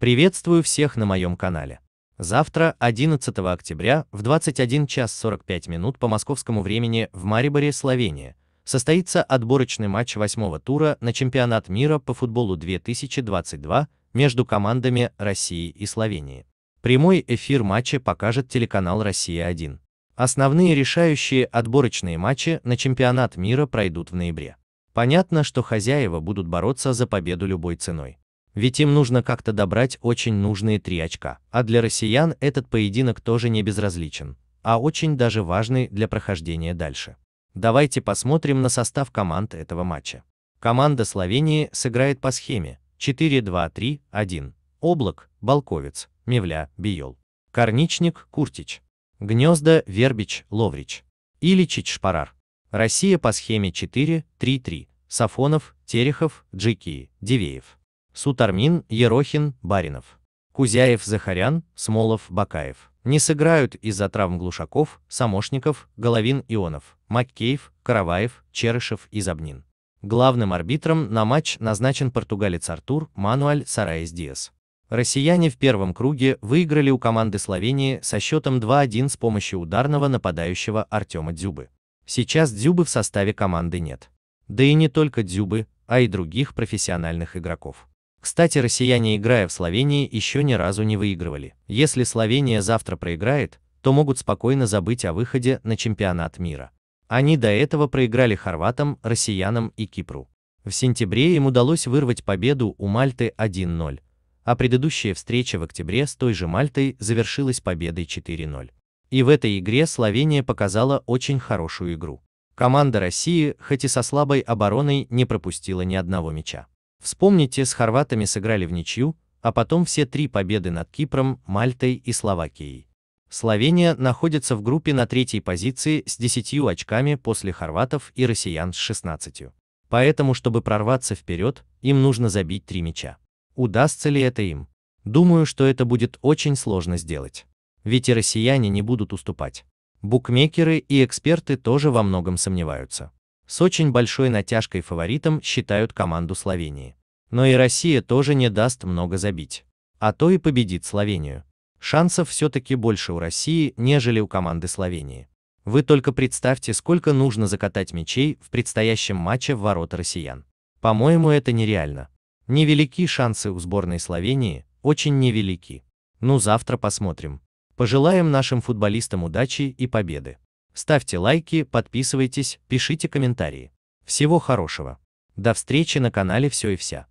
Приветствую всех на моем канале. Завтра, 11 октября, в 21 час 45 минут по московскому времени в Мариборе, Словения, состоится отборочный матч восьмого тура на чемпионат мира по футболу 2022 между командами России и Словении. Прямой эфир матча покажет телеканал «Россия-1». Основные решающие отборочные матчи на чемпионат мира пройдут в ноябре. Понятно, что хозяева будут бороться за победу любой ценой. Ведь им нужно как-то добрать очень нужные три очка, а для россиян этот поединок тоже не безразличен, а очень даже важный для прохождения дальше. Давайте посмотрим на состав команд этого матча. Команда Словении сыграет по схеме 4-2-3-1. Облак, Балковец, Мевля, Биол. Корничник, Куртич. Гнезда, Вербич, Ловрич. Иличич, Шпарар. Россия по схеме 4-3-3. Сафонов, Терехов, Джики, Дивеев. Сутармин, Ерохин, Баринов. Кузяев, Захарян, Смолов, Бакаев. Не сыграют из-за травм Глушаков, Самошников, Головин, Ионов, Маккеев, Караваев, Черышев и Забнин. Главным арбитром на матч назначен португалец Артур Мануаль Сараес Диас. Россияне в первом круге выиграли у команды Словении со счетом 2-1 с помощью ударного нападающего Артема Дзюбы. Сейчас Дзюбы в составе команды нет. Да и не только Дзюбы, а и других профессиональных игроков. Кстати, россияне, играя в Словении, еще ни разу не выигрывали. Если Словения завтра проиграет, то могут спокойно забыть о выходе на чемпионат мира. Они до этого проиграли хорватам, россиянам и Кипру. В сентябре им удалось вырвать победу у Мальты 1-0, а предыдущая встреча в октябре с той же Мальтой завершилась победой 4-0. И в этой игре Словения показала очень хорошую игру. Команда России, хоть и со слабой обороной, не пропустила ни одного мяча. Вспомните, с хорватами сыграли в ничью, а потом все три победы над Кипром, Мальтой и Словакией. Словения находится в группе на третьей позиции с 10 очками после хорватов и россиян с 16. Поэтому, чтобы прорваться вперед, им нужно забить три мяча. Удастся ли это им? Думаю, что это будет очень сложно сделать. Ведь и россияне не будут уступать. Букмекеры и эксперты тоже во многом сомневаются. С очень большой натяжкой фаворитом считают команду Словении. Но и Россия тоже не даст много забить. А то и победит Словению. Шансов все-таки больше у России, нежели у команды Словении. Вы только представьте, сколько нужно закатать мячей в предстоящем матче в ворота россиян. По-моему, это нереально. Невелики шансы у сборной Словении, очень невелики. Ну завтра посмотрим. Пожелаем нашим футболистам удачи и победы. Ставьте лайки, подписывайтесь, пишите комментарии. Всего хорошего. До встречи на канале Все и Вся.